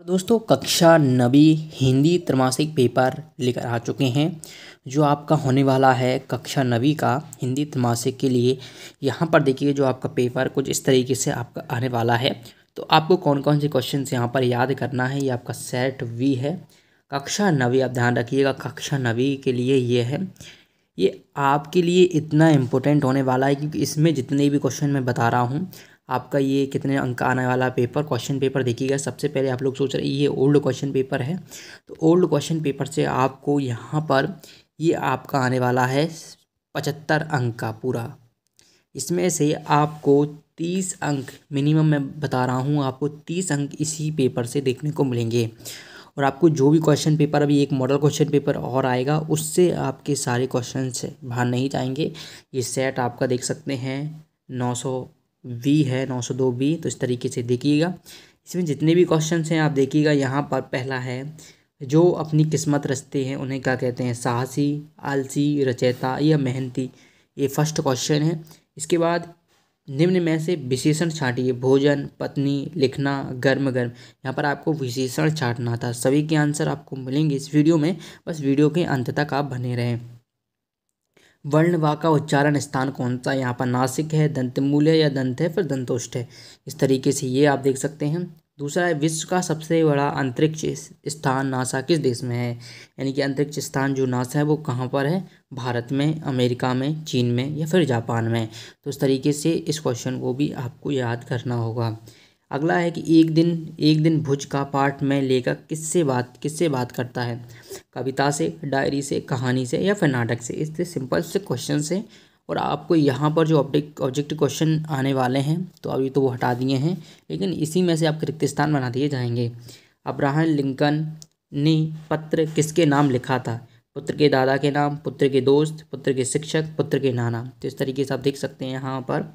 तो दोस्तों कक्षा नबी हिंदी त्रमासिक पेपर लेकर आ चुके हैं जो आपका होने वाला है कक्षा नबी का हिंदी त्रमासिक के लिए यहाँ पर देखिए जो आपका पेपर कुछ इस तरीके से आपका आने वाला है तो आपको कौन कौन से क्वेश्चन यहाँ पर याद करना है ये आपका सेट वी है कक्षा नवी आप ध्यान रखिएगा कक्षा नवी के लिए ये है ये आपके लिए इतना इम्पोर्टेंट होने वाला है क्योंकि इसमें जितने भी क्वेश्चन मैं बता रहा हूँ आपका ये कितने अंक आने वाला पेपर क्वेश्चन पेपर देखिएगा सबसे पहले आप लोग सोच रहे ये ओल्ड क्वेश्चन पेपर है तो ओल्ड क्वेश्चन पेपर से आपको यहाँ पर ये आपका आने वाला है पचहत्तर अंक का पूरा इसमें से आपको तीस अंक मिनिमम मैं बता रहा हूँ आपको तीस अंक इसी पेपर से देखने को मिलेंगे और आपको जो भी क्वेश्चन पेपर अभी एक मॉडल क्वेश्चन पेपर और आएगा उससे आपके सारे क्वेश्चन बाहर नहीं जाएंगे ये सेट आपका देख सकते हैं नौ सौ वी है नौ सौ दो बी तो इस तरीके से देखिएगा इसमें जितने भी क्वेश्चन हैं आप देखिएगा यहाँ पर पहला है जो अपनी किस्मत रचते हैं उन्हें क्या कहते हैं साहसी आलसी रचयता या मेहनती ये फर्स्ट क्वेश्चन है इसके बाद निम्न में से विशेषण छाटिए भोजन पत्नी लिखना गर्म गर्म यहाँ पर आपको विशेषण छाटना था सभी के आंसर आपको मिलेंगे इस वीडियो में बस वीडियो के अंत तक आप बने रहें वर्ण वा का उच्चारण स्थान कौन सा यहाँ पर नासिक है दंत है या दंत है फिर दंतोष्ठ है इस तरीके से ये आप देख सकते हैं दूसरा है विश्व का सबसे बड़ा अंतरिक्ष स्थान नासा किस देश में है यानी कि अंतरिक्ष स्थान जो नासा है वो कहाँ पर है भारत में अमेरिका में चीन में या फिर जापान में तो इस तरीके से इस क्वेश्चन को भी आपको याद करना होगा अगला है कि एक दिन एक दिन भुज का पाठ में लेखक किससे बात किससे बात करता है कविता से डायरी से कहानी से या फिर नाटक से इससे सिंपल से क्वेश्चन से और आपको यहाँ पर जो ऑब्जेक्ट ऑब्जेक्ट क्वेश्चन आने वाले हैं तो अभी तो वो हटा दिए हैं लेकिन इसी में से आप रिक्त स्थान बना दिए जाएंगे अब्राहम लिंकन ने पत्र किसके नाम लिखा था पुत्र के दादा के नाम पुत्र के दोस्त पुत्र के शिक्षक पुत्र के नाना तो इस तरीके से आप देख सकते हैं यहाँ पर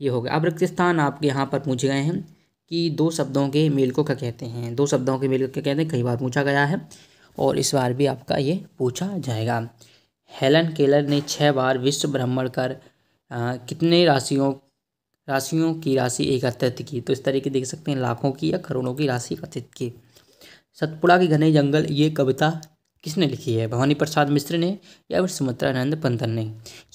ये हो गया अब रिक्त स्थान आपके यहाँ पर पूछे गए हैं कि दो शब्दों के मेल को क्या कहते हैं दो शब्दों के मेल को क्या कहते हैं कई बार पूछा गया है और इस बार भी आपका ये पूछा जाएगा हेलन केलर ने छः बार विश्व भ्रमण कर आ, कितने राशियों राशियों की राशि एकत्रित की तो इस तरीके देख सकते हैं लाखों की या करोड़ों की राशि एकत्रित की सतपुड़ा के घने जंगल ये कविता किसने लिखी है भवानी प्रसाद मिश्र ने या फिर सुमित्रानंद पंथन ने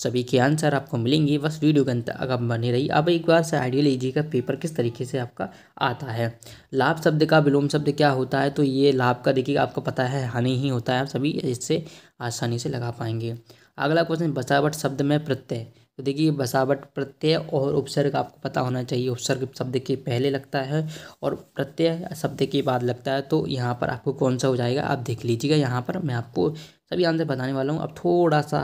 सभी के आंसर आपको मिलेंगे बस वीडियो के अंत अगर बनी रही अब एक बार से आइडियल ईजी का पेपर किस तरीके से आपका आता है लाभ शब्द का विलोम शब्द क्या होता है तो ये लाभ का देखिए आपको पता है हानि ही होता है आप सभी इससे आसानी से लगा पाएंगे अगला क्वेश्चन बचावट शब्द में प्रत्यय तो देखिए बसावट प्रत्यय और उपसर्ग आपको पता होना चाहिए उपसर्ग शब्द के पहले लगता है और प्रत्यय शब्द के बाद लगता है तो यहाँ पर आपको कौन सा हो जाएगा आप देख लीजिएगा यहाँ पर मैं आपको सभी आंसर बताने वाला हूँ अब थोड़ा सा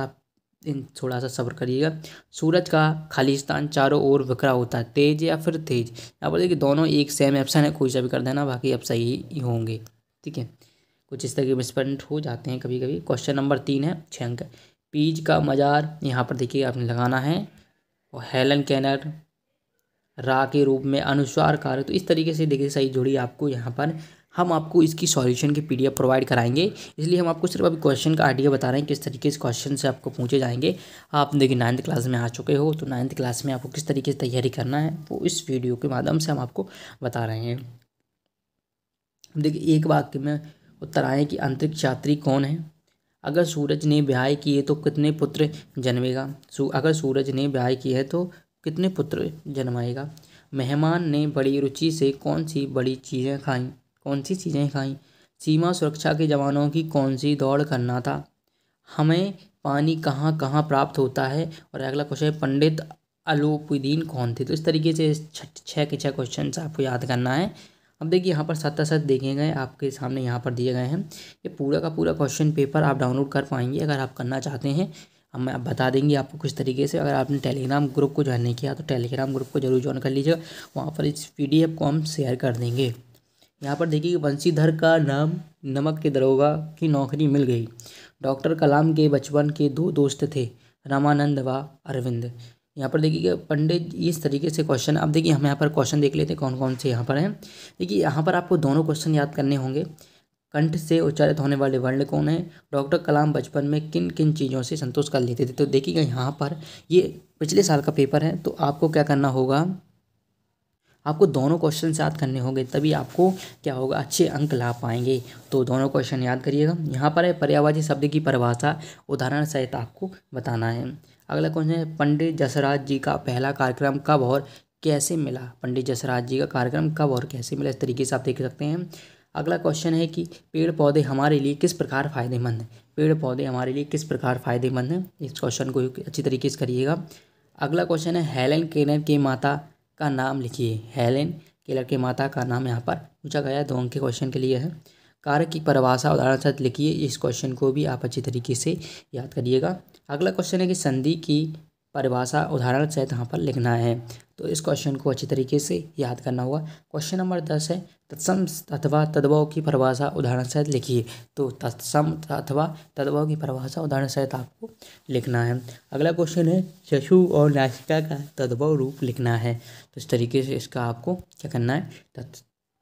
इन थोड़ा सा सब्र करिएगा सूरज का खालिस्तान चारों ओर वक्रा होता है तेज या फिर तेज यहाँ पर देखिए दोनों एक सेम ऑप्शन है कोई सा भी कर देना बाकी अब सही होंगे ठीक है कुछ इस तरह के मिसप्रिंट हो जाते हैं कभी कभी क्वेश्चन नंबर तीन है छः अंक पीज का मज़ार यहाँ पर देखिए आपने लगाना है और हेलन कैनर रा के रूप में अनुस्वार कार्य तो इस तरीके से देखिए सही जोड़ी आपको यहाँ पर हम आपको इसकी सॉल्यूशन की पी प्रोवाइड कराएंगे इसलिए हम आपको सिर्फ अभी क्वेश्चन का आइडिया बता रहे हैं किस तरीके से क्वेश्चन से आपको पूछे जाएंगे आप देखिए नाइन्थ क्लास में आ चुके हो तो नाइन्थ क्लास में आपको किस तरीके से तैयारी करना है वो इस वीडियो के माध्यम से हम आपको बता रहे हैं देखिए एक वाक्य में उत्तर आए कि अंतरिक्ष यात्री कौन है अगर सूरज ने ब्याह किए तो कितने पुत्र जन्मेगा अगर सूरज ने ब्याह किए तो कितने पुत्र जन्माएगा मेहमान ने बड़ी रुचि से कौन सी बड़ी चीज़ें खाई कौन सी चीज़ें खाई सीमा सुरक्षा के जवानों की कौन सी दौड़ करना था हमें पानी कहाँ कहाँ प्राप्त होता है और अगला क्वेश्चन है पंडित अलोपुद्दीन कौन थे तो इस तरीके से छः के छः क्वेश्चन आपको याद करना है अब देखिए यहाँ पर साथ साथ देखे गए आपके सामने यहाँ पर दिए गए हैं ये पूरा का पूरा क्वेश्चन पेपर आप डाउनलोड कर पाएंगे अगर आप करना चाहते हैं हम आप बता देंगे आपको किस तरीके से अगर आपने टेलीग्राम ग्रुप को ज्वाइन नहीं किया तो टेलीग्राम ग्रुप को जरूर ज्वाइन कर लीजिएगा वहाँ पर इस पी को हम शेयर कर देंगे यहाँ पर देखिए वंशीधर का नाम नमक के दरोगा की नौकरी मिल गई डॉक्टर कलाम के बचपन के दो दोस्त थे रामानंद व अरविंद यहाँ पर देखिए पंडित इस तरीके से क्वेश्चन अब देखिए हम यहाँ पर क्वेश्चन देख लेते हैं कौन कौन से यहाँ पर हैं देखिए यहाँ पर आपको दोनों क्वेश्चन याद करने होंगे कंठ से उच्चारित होने वाले वर्ण कौन है डॉक्टर कलाम बचपन में किन किन चीज़ों से संतोष कर लेते थे तो देखिएगा यहाँ पर ये पिछले साल का पेपर है तो आपको क्या करना होगा आपको दोनों क्वेश्चन याद करने होंगे तभी आपको क्या होगा अच्छे अंक ला पाएंगे तो दोनों क्वेश्चन याद करिएगा यहाँ पर है पर्यावादी शब्द की परिभाषा उदाहरण सहित आपको बताना है अगला क्वेश्चन है पंडित जसराज जी का पहला कार्यक्रम कब और कैसे मिला पंडित जसराज जी का कार्यक्रम कब और कैसे मिला इस तरीके से आप देख सकते हैं अगला क्वेश्चन है कि पेड़ पौधे हमारे लिए किस प्रकार फ़ायदेमंद हैं पेड़ पौधे हमारे लिए किस प्रकार फ़ायदेमंद हैं इस क्वेश्चन को अच्छी तरीके से करिएगा अगला क्वेश्चन है हेलन केलर के माता का नाम लिखिए हेलन केलर के माता का नाम यहाँ पर पूछा गया है दो अंक के क्वेश्चन के लिए है कारक की परिभाषा उदाहरण साथ लिखिए इस क्वेश्चन को भी आप अच्छी तरीके से याद करिएगा अगला क्वेश्चन है कि संधि की परिभाषा उदाहरण सहित यहाँ पर लिखना है तो इस क्वेश्चन को अच्छी तरीके से याद करना होगा क्वेश्चन नंबर दस है तत्सम अथवा तद्भव की परिभाषा उदाहरण सहित लिखिए तो तत्सम अथवा तद्भव की परिभाषा उदाहरण सहित आपको लिखना है अगला क्वेश्चन है शशु और नाशिका का तद्भव रूप लिखना है तो इस तरीके से इसका आपको क्या करना है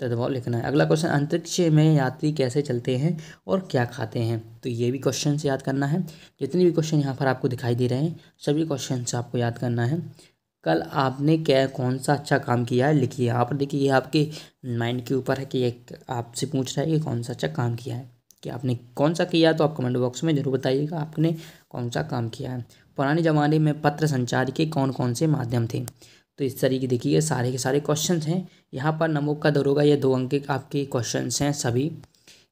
दबाव लिखना है अगला क्वेश्चन अंतरिक्ष में यात्री कैसे चलते हैं और क्या खाते हैं तो ये भी क्वेश्चन याद करना है जितने भी क्वेश्चन यहाँ पर आपको दिखाई दे रहे हैं सभी क्वेश्चन आपको याद करना है कल आपने क्या कौन सा अच्छा काम किया है लिखिए आप देखिए ये आपके माइंड के ऊपर है कि एक आपसे पूछ रहा है कि कौन सा अच्छा काम किया है कि आपने कौन सा किया तो आप कमेंट बॉक्स में ज़रूर बताइएगा आपने कौन सा काम किया है पुराने ज़माने में पत्र संचार के कौन कौन से माध्यम थे तो इस तरीके देखिए सारे के सारे क्वेश्चन हैं यहाँ पर नमोक का दरोगा ये दो अंक आपके क्वेश्चन हैं सभी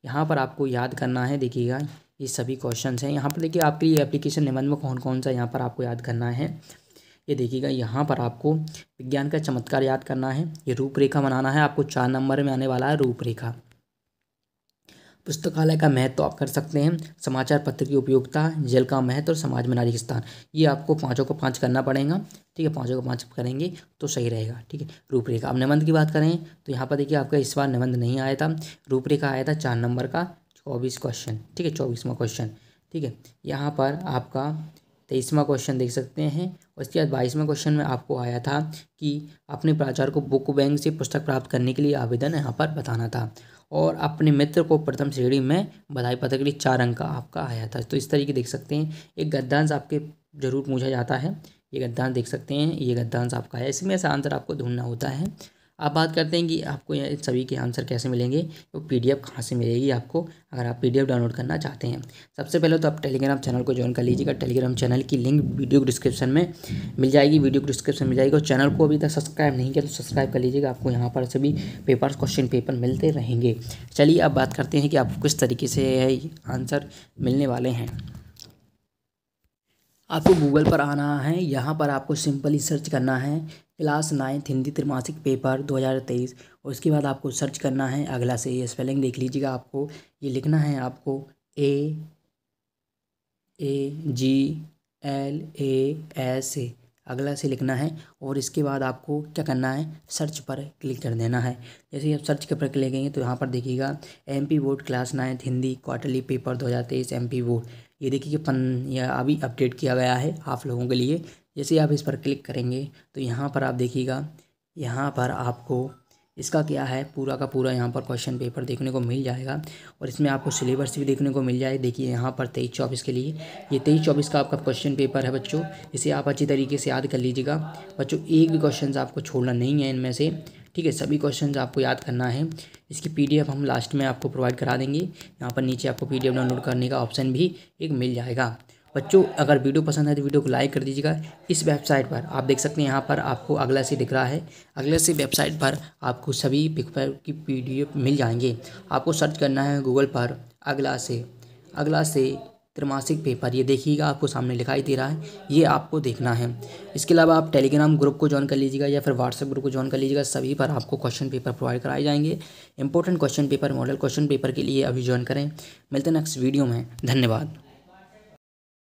यहाँ पर आपको याद करना है देखिएगा ये सभी क्वेश्चन हैं यहाँ पर देखिए आपके लिए एप्लीकेशन निबंध में कौन कौन सा यहाँ पर आपको याद करना है ये देखिएगा यहाँ पर आपको विज्ञान का चमत्कार याद करना है ये रूपरेखा बनाना है आपको चार नंबर में आने वाला है रूपरेखा पुस्तकालय का महत्व तो आप कर सकते हैं समाचार पत्र की उपयोगिता जल का महत्व और समाज में नारी स्थान ये आपको पाँचों को पाँच करना पड़ेगा ठीक है पाँचों को पाँच करेंगे तो सही रहेगा ठीक है रूपरेखा अब निबंध की बात करें तो यहाँ पर देखिए आपका इस बार निबंध नहीं आया था रूपरेखा आया था चार नंबर का चौबीस क्वेश्चन ठीक है चौबीसवा क्वेश्चन ठीक है यहाँ पर आपका तेईसवा क्वेश्चन देख सकते हैं और इसके बाद बाईसवा क्वेश्चन में आपको आया था कि अपने प्राचार्य को बुक बैंक से पुस्तक प्राप्त करने के लिए आवेदन यहाँ पर बताना था और अपने मित्र को प्रथम श्रेणी में बधाई पत्र के लिए चार अंक का आपका आया था तो इस तरीके देख सकते हैं एक गद्दांश आपके जरूर पूछा जाता है ये गद्दांश देख सकते हैं ये गद्दांश आपका है इसमें ऐसा आंसर आपको ढूंढना होता है अब बात करते हैं कि आपको सभी के आंसर कैसे मिलेंगे तो पी डी एफ कहाँ से मिलेगी आपको अगर आप पी डी एफ डाउनलोड करना चाहते हैं सबसे पहले तो आप टेलीग्राम चैनल को ज्वाइन कर लीजिएगा टेलीग्राम चैनल की लिंक वीडियो को डिस्क्रिप्शन में मिल जाएगी वीडियो को डिस्क्रिप्शन मिल जाएगी और चैनल को अभी तक सब्सक्राइब नहीं किया तो सब्सक्राइब कर लीजिएगा आपको यहाँ पर सभी पेपर्स क्वेश्चन पेपर मिलते रहेंगे चलिए अब बात करते हैं कि आपको किस तरीके से आंसर मिलने वाले हैं आपको गूगल पर आना है यहाँ पर आपको सिंपली सर्च करना है क्लास नाइन्थ हिंदी त्रिमासिक पेपर 2023 और उसके बाद आपको सर्च करना है अगला से ये स्पेलिंग देख लीजिएगा आपको ये लिखना है आपको ए ए G L A S A अगला से लिखना है और इसके बाद आपको क्या करना है सर्च पर क्लिक कर देना है जैसे ही आप सर्च के पर क्लिक करेंगे तो यहाँ पर देखिएगा MP board class ninth Hindi quarterly paper दो 2023 एमपी बोर्ड ये देखिए कि पन यह अभी अपडेट किया गया है आप लोगों के लिए जैसे आप इस पर क्लिक करेंगे तो यहाँ पर आप देखिएगा यहाँ पर आपको इसका क्या है पूरा का पूरा यहाँ पर क्वेश्चन पेपर देखने को मिल जाएगा और इसमें आपको सिलेबस भी देखने को मिल जाए देखिए यहाँ पर तेईस चौबीस के लिए ये तेईस चौबीस का आपका क्वेश्चन पेपर है बच्चों इसे आप अच्छी तरीके से याद कर लीजिएगा बच्चों एक भी क्वेश्चन आपको छोड़ना नहीं है इनमें से ठीक है सभी क्वेश्चन आपको याद करना है इसकी पीडीएफ हम लास्ट में आपको प्रोवाइड करा देंगे यहाँ पर नीचे आपको पीडीएफ डाउनलोड करने का ऑप्शन भी एक मिल जाएगा बच्चों अगर वीडियो पसंद है तो वीडियो को लाइक कर दीजिएगा इस वेबसाइट पर आप देख सकते हैं यहाँ पर आपको अगला से दिख रहा है अगले से वेबसाइट पर आपको सभी पिक की पी मिल जाएंगे आपको सर्च करना है गूगल पर अगला से अगला से त्रिमासिक पेपर ये देखिएगा आपको सामने लिखाई दे रहा है ये आपको देखना है इसके अलावा आप टेलीग्राम ग्रुप को ज्वाइन कर लीजिएगा या फिर व्हाट्सएप ग्रुप को ज्वाइन कर लीजिएगा सभी पर आपको क्वेश्चन पेपर प्रोवाइड कराए जाएंगे important question paper model question paper के लिए अभी ज्वाइन करें मिलते हैं नेक्स्ट वीडियो में धन्यवाद